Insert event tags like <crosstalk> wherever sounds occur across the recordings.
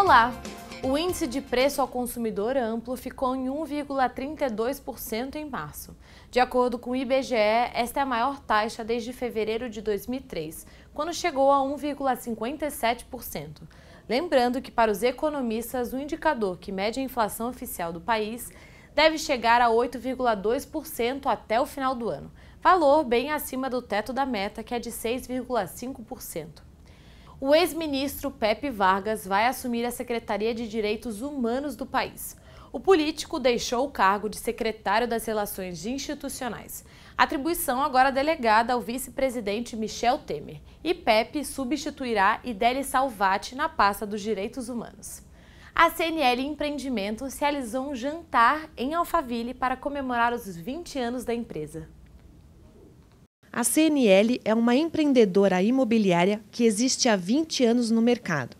Olá! O índice de preço ao consumidor amplo ficou em 1,32% em março. De acordo com o IBGE, esta é a maior taxa desde fevereiro de 2003, quando chegou a 1,57%. Lembrando que, para os economistas, o indicador que mede a inflação oficial do país deve chegar a 8,2% até o final do ano, valor bem acima do teto da meta, que é de 6,5% o ex-ministro Pepe Vargas vai assumir a Secretaria de Direitos Humanos do país. O político deixou o cargo de secretário das Relações Institucionais, atribuição agora delegada ao vice-presidente Michel Temer, e Pepe substituirá Idele Salvati na pasta dos Direitos Humanos. A CNL Empreendimentos realizou um jantar em Alphaville para comemorar os 20 anos da empresa. A CNL é uma empreendedora imobiliária que existe há 20 anos no mercado.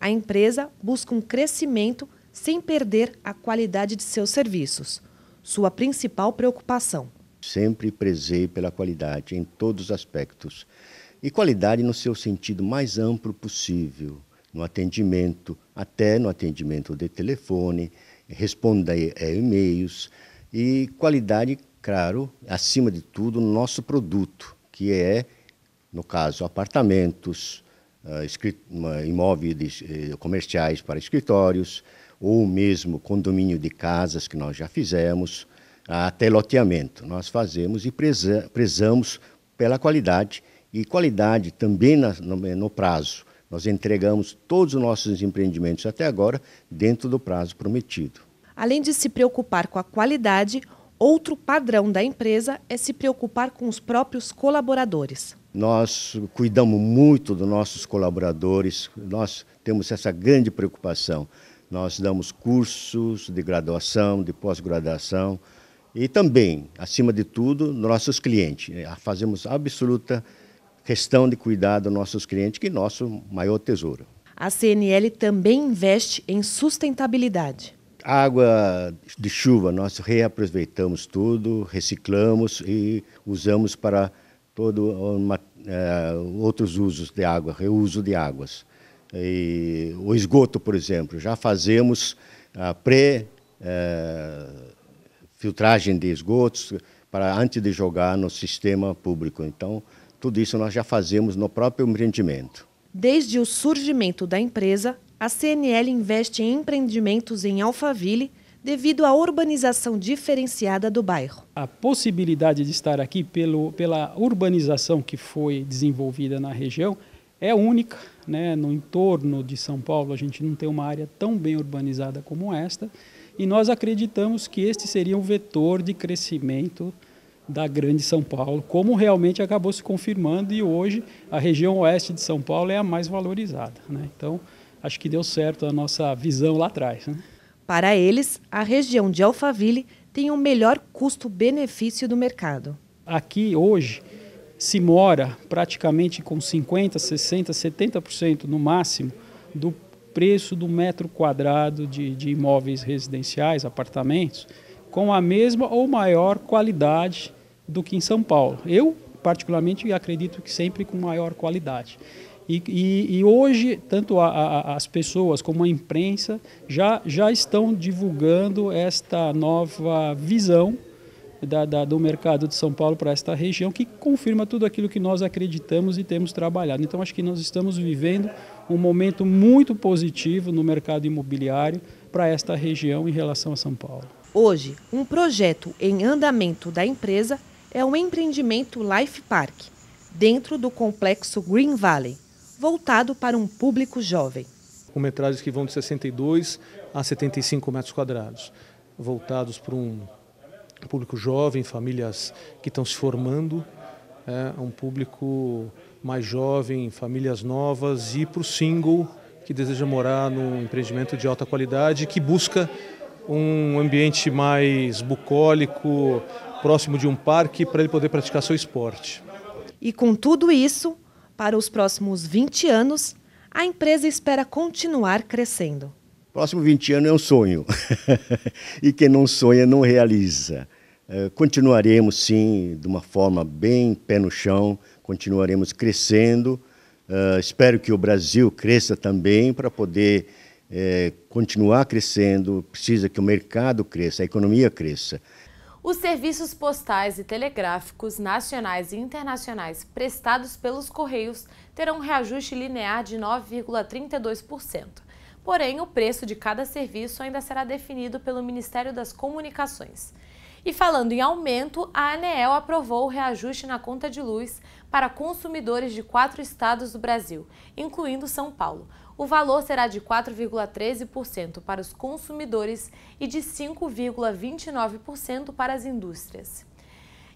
A empresa busca um crescimento sem perder a qualidade de seus serviços, sua principal preocupação. Sempre prezei pela qualidade em todos os aspectos. E qualidade no seu sentido mais amplo possível, no atendimento, até no atendimento de telefone, responder eh, e-mails, e qualidade claro, acima de tudo, no nosso produto, que é, no caso, apartamentos, ah, imóveis eh, comerciais para escritórios, ou mesmo condomínio de casas que nós já fizemos, até loteamento. Nós fazemos e prezamos pela qualidade, e qualidade também no prazo. Nós entregamos todos os nossos empreendimentos até agora dentro do prazo prometido. Além de se preocupar com a qualidade, Outro padrão da empresa é se preocupar com os próprios colaboradores. Nós cuidamos muito dos nossos colaboradores, nós temos essa grande preocupação. Nós damos cursos de graduação, de pós-graduação e também, acima de tudo, nossos clientes. Eh, fazemos absoluta questão de cuidar dos nossos clientes, que é nosso maior tesouro. A CNL também investe em sustentabilidade água de chuva, nós reaproveitamos tudo, reciclamos e usamos para todo uma, é, outros usos de água, reuso de águas. E o esgoto, por exemplo, já fazemos a pré-filtragem eh, é, de esgotos para antes de jogar no sistema público. Então, tudo isso nós já fazemos no próprio empreendimento. Desde o surgimento da empresa, a CNL investe em empreendimentos em Alphaville devido à urbanização diferenciada do bairro. A possibilidade de estar aqui pelo, pela urbanização que foi desenvolvida na região é única. Né? No entorno de São Paulo, a gente não tem uma área tão bem urbanizada como esta. E nós acreditamos que este seria um vetor de crescimento da Grande São Paulo, como realmente acabou se confirmando, e hoje a região oeste de São Paulo é a mais valorizada. Né? Então, acho que deu certo a nossa visão lá atrás. Né? Para eles, a região de Alphaville tem o melhor custo-benefício do mercado. Aqui hoje se mora praticamente com 50, 60, 70% no máximo do preço do metro quadrado de, de imóveis residenciais, apartamentos, com a mesma ou maior qualidade do que em São Paulo. Eu, particularmente, acredito que sempre com maior qualidade. E, e, e hoje, tanto a, a, as pessoas como a imprensa já, já estão divulgando esta nova visão da, da, do mercado de São Paulo para esta região, que confirma tudo aquilo que nós acreditamos e temos trabalhado. Então, acho que nós estamos vivendo um momento muito positivo no mercado imobiliário para esta região em relação a São Paulo. Hoje, um projeto em andamento da empresa é o empreendimento Life Park, dentro do complexo Green Valley voltado para um público jovem. Com metragens que vão de 62 a 75 metros quadrados, voltados para um público jovem, famílias que estão se formando, é, um público mais jovem, famílias novas e para o single que deseja morar num empreendimento de alta qualidade que busca um ambiente mais bucólico, próximo de um parque, para ele poder praticar seu esporte. E com tudo isso, para os próximos 20 anos, a empresa espera continuar crescendo. Próximo 20 anos é um sonho. <laughs> e quem não sonha não realiza. É, continuaremos, sim, de uma forma bem pé no chão, continuaremos crescendo. É, espero que o Brasil cresça também para poder é, continuar crescendo. Precisa que o mercado cresça, a economia cresça. Os serviços postais e telegráficos nacionais e internacionais prestados pelos Correios terão um reajuste linear de 9,32%. Porém, o preço de cada serviço ainda será definido pelo Ministério das Comunicações. E falando em aumento, a ANEEL aprovou o reajuste na conta de luz para consumidores de quatro estados do Brasil, incluindo São Paulo. O valor será de 4,13% para os consumidores e de 5,29% para as indústrias.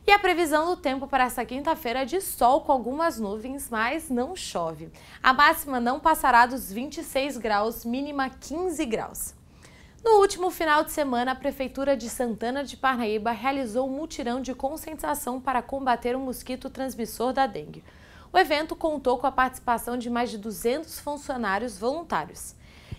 E a previsão do tempo para esta quinta-feira é de sol com algumas nuvens, mas não chove. A máxima não passará dos 26 graus, mínima 15 graus. No último final de semana, a Prefeitura de Santana de Parnaíba realizou um mutirão de conscientização para combater o mosquito transmissor da dengue. O evento contou com a participação de mais de 200 funcionários voluntários.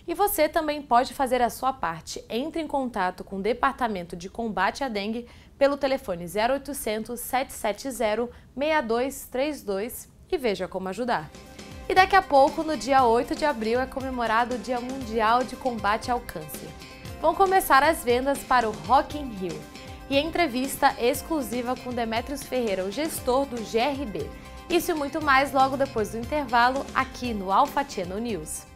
E você também pode fazer a sua parte. Entre em contato com o Departamento de Combate à Dengue pelo telefone 0800 770 6232 e veja como ajudar. E daqui a pouco, no dia 8 de abril, é comemorado o Dia Mundial de Combate ao Câncer vão começar as vendas para o Rock in Rio. E entrevista exclusiva com Demetrios Ferreira, o gestor do GRB. Isso e muito mais logo depois do intervalo aqui no Alfa Channel News.